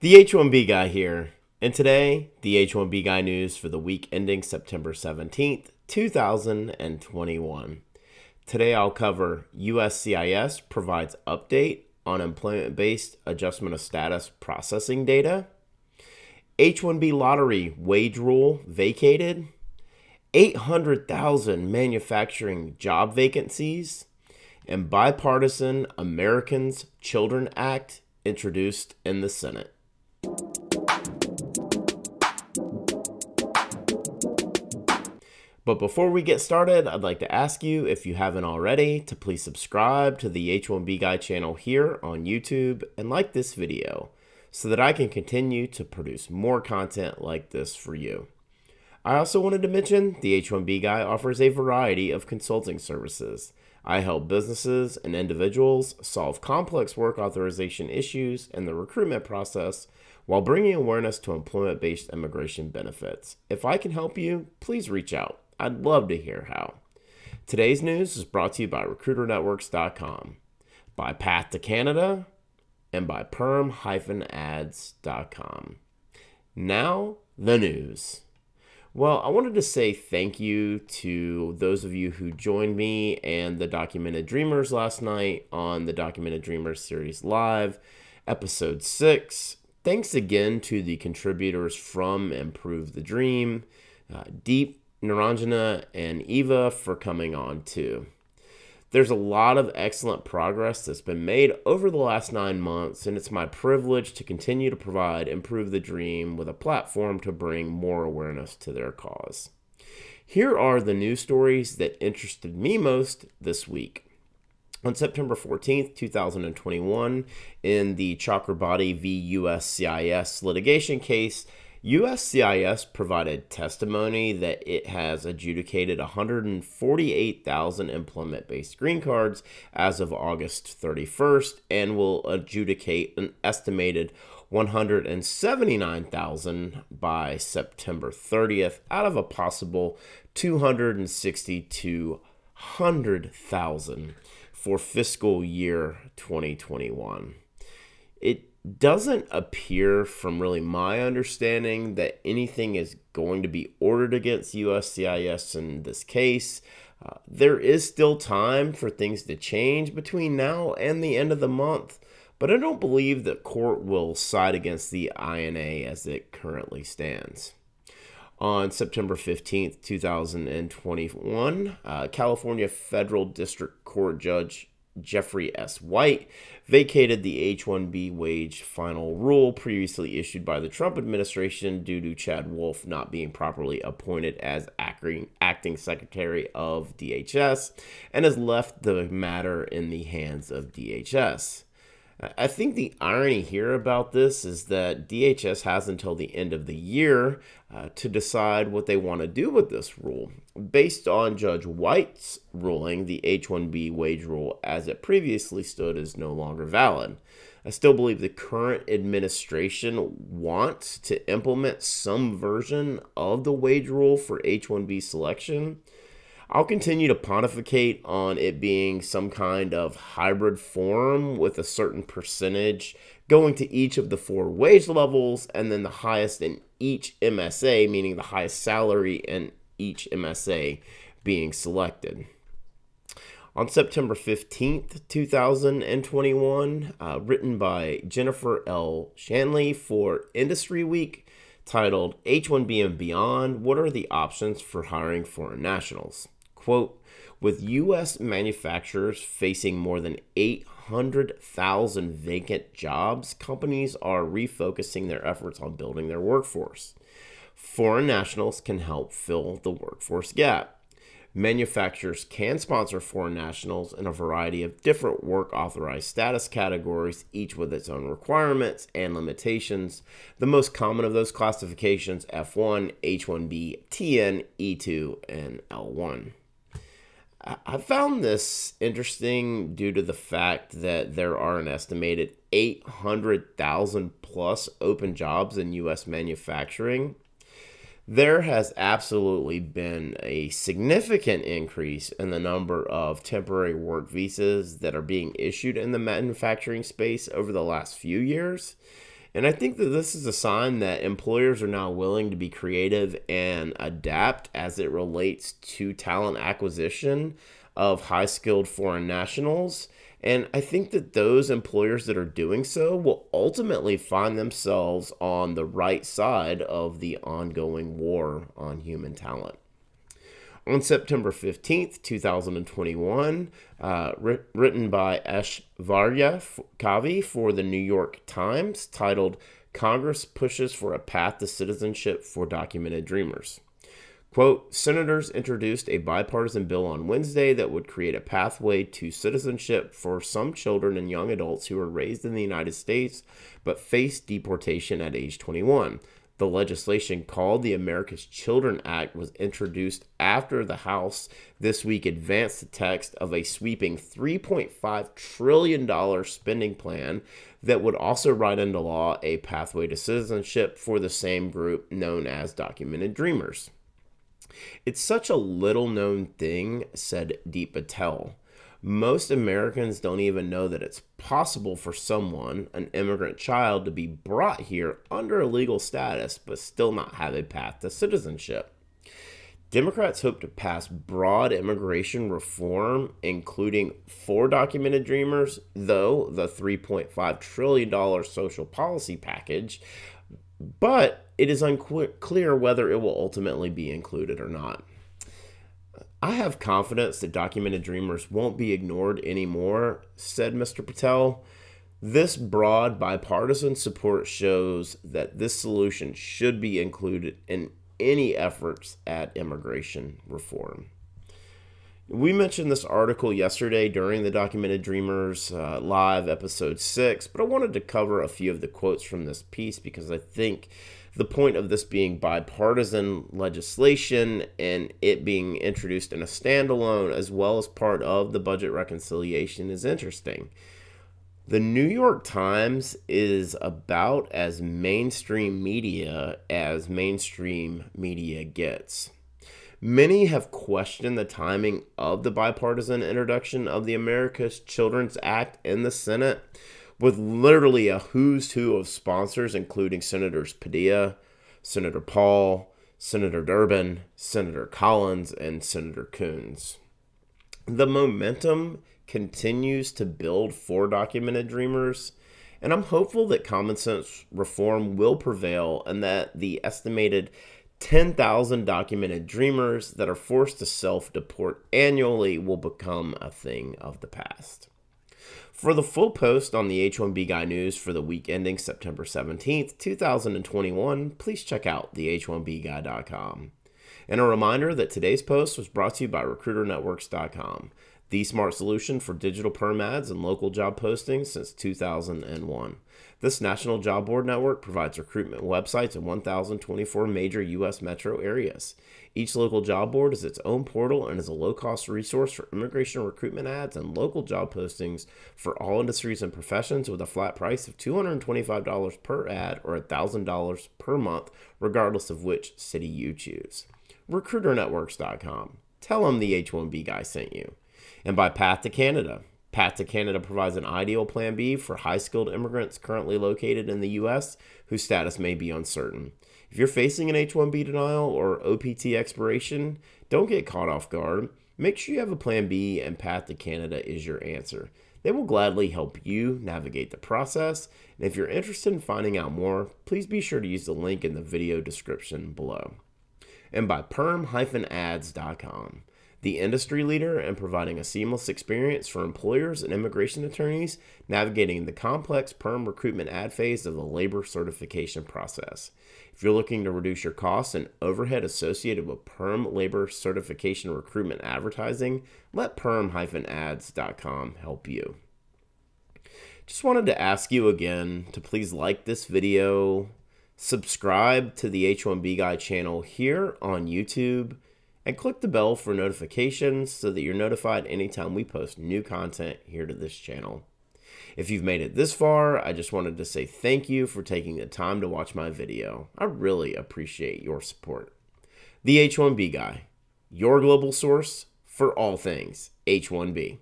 the H1B guy here, and today the H1B guy news for the week ending September 17th, 2021. Today I'll cover USCIS provides update on employment based adjustment of status processing data, H1B lottery wage rule vacated, 800,000 manufacturing job vacancies, and bipartisan Americans Children Act introduced in the Senate. But before we get started, I'd like to ask you, if you haven't already, to please subscribe to the H1B Guy channel here on YouTube and like this video so that I can continue to produce more content like this for you. I also wanted to mention the H1B Guy offers a variety of consulting services. I help businesses and individuals solve complex work authorization issues in the recruitment process while bringing awareness to employment based immigration benefits. If I can help you, please reach out. I'd love to hear how. Today's news is brought to you by RecruiterNetworks.com, by Path to Canada, and by Perm-Ads.com. Now, the news. Well, I wanted to say thank you to those of you who joined me and the Documented Dreamers last night on the Documented Dreamers series live, episode six. Thanks again to the contributors from Improve the Dream, uh, Deep, Naranjana, and Eva for coming on too. There's a lot of excellent progress that's been made over the last nine months, and it's my privilege to continue to provide Improve the Dream with a platform to bring more awareness to their cause. Here are the news stories that interested me most this week. On September 14th, 2021, in the Chakrabati v. USCIS litigation case, USCIS provided testimony that it has adjudicated 148,000 employment based green cards as of August 31st and will adjudicate an estimated 179,000 by September 30th out of a possible 262,000 for fiscal year 2021. It doesn't appear, from really my understanding, that anything is going to be ordered against USCIS in this case. Uh, there is still time for things to change between now and the end of the month, but I don't believe that court will side against the INA as it currently stands on September 15th, 2021. Uh, California federal district court judge Jeffrey S. White vacated the H 1B wage final rule previously issued by the Trump administration due to Chad Wolf not being properly appointed as acting, acting Secretary of DHS and has left the matter in the hands of DHS. I think the irony here about this is that DHS has until the end of the year uh, to decide what they want to do with this rule. Based on Judge White's ruling, the H 1B wage rule as it previously stood is no longer valid. I still believe the current administration wants to implement some version of the wage rule for H 1B selection. I'll continue to pontificate on it being some kind of hybrid form with a certain percentage going to each of the four wage levels and then the highest in each MSA, meaning the highest salary in each MSA being selected. On September 15th, 2021, uh, written by Jennifer L. Shanley for Industry Week, titled H1B and Beyond What Are the Options for Hiring Foreign Nationals? Quote, with U.S. manufacturers facing more than 800,000 vacant jobs, companies are refocusing their efforts on building their workforce. Foreign nationals can help fill the workforce gap. Manufacturers can sponsor foreign nationals in a variety of different work authorized status categories, each with its own requirements and limitations. The most common of those classifications F1, H1B, TN, E2, and L1. I found this interesting due to the fact that there are an estimated 800,000 plus open jobs in U.S. manufacturing. There has absolutely been a significant increase in the number of temporary work visas that are being issued in the manufacturing space over the last few years. And I think that this is a sign that employers are now willing to be creative and adapt as it relates to talent acquisition of high skilled foreign nationals. And I think that those employers that are doing so will ultimately find themselves on the right side of the ongoing war on human talent. On September 15th, 2021, uh, written by Ashvarya Kavi for the New York Times, titled Congress Pushes for a Path to Citizenship for Documented Dreamers. Quote, Senators introduced a bipartisan bill on Wednesday that would create a pathway to citizenship for some children and young adults who were raised in the United States but faced deportation at age 21. The legislation called the America's Children Act was introduced after the House this week advanced the text of a sweeping $3.5 trillion spending plan that would also write into law a pathway to citizenship for the same group known as documented dreamers. It's such a little known thing, said Deep Patel most Americans don't even know that it's possible for someone, an immigrant child, to be brought here under a legal status but still not have a path to citizenship. Democrats hope to pass broad immigration reform, including for documented dreamers, though the $3.5 trillion social policy package, but it is unclear whether it will ultimately be included or not. I have confidence that documented dreamers won't be ignored anymore, said Mr. Patel. This broad bipartisan support shows that this solution should be included in any efforts at immigration reform. We mentioned this article yesterday during the Documented Dreamers uh, Live episode 6, but I wanted to cover a few of the quotes from this piece because I think the point of this being bipartisan legislation and it being introduced in a standalone as well as part of the budget reconciliation is interesting. The New York Times is about as mainstream media as mainstream media gets. Many have questioned the timing of the bipartisan introduction of the America's Children's Act in the Senate with literally a who's who of sponsors, including Senators Padilla, Senator Paul, Senator Durbin, Senator Collins, and Senator Coons. The momentum continues to build for documented dreamers, and I'm hopeful that common sense reform will prevail and that the estimated 10,000 documented dreamers that are forced to self deport annually will become a thing of the past. For the full post on the H 1B Guy news for the week ending September 17th, 2021, please check out theh1bguy.com. And a reminder that today's post was brought to you by RecruiterNetworks.com the smart solution for digital perm ads and local job postings since 2001. This national job board network provides recruitment websites in 1,024 major U.S. metro areas. Each local job board is its own portal and is a low cost resource for immigration recruitment ads and local job postings for all industries and professions with a flat price of $225 per ad or $1,000 per month, regardless of which city you choose. RecruiterNetworks.com. Tell them the H 1B guy sent you and by Path to Canada. Path to Canada provides an ideal plan B for high skilled immigrants currently located in the U.S. whose status may be uncertain. If you're facing an H 1B denial or OPT expiration, don't get caught off guard. Make sure you have a plan B, and Path to Canada is your answer. They will gladly help you navigate the process. And if you're interested in finding out more, please be sure to use the link in the video description below. And by perm-ads.com the industry leader and providing a seamless experience for employers and immigration attorneys navigating the complex perm recruitment ad phase of the labor certification process. If you're looking to reduce your costs and overhead associated with perm labor certification recruitment advertising, let perm-ads.com help you. Just wanted to ask you again to please like this video, subscribe to the H1B Guy channel here on YouTube and click the bell for notifications so that you're notified anytime we post new content here to this channel. If you've made it this far, I just wanted to say thank you for taking the time to watch my video. I really appreciate your support. The H-1B Guy, your global source for all things H-1B.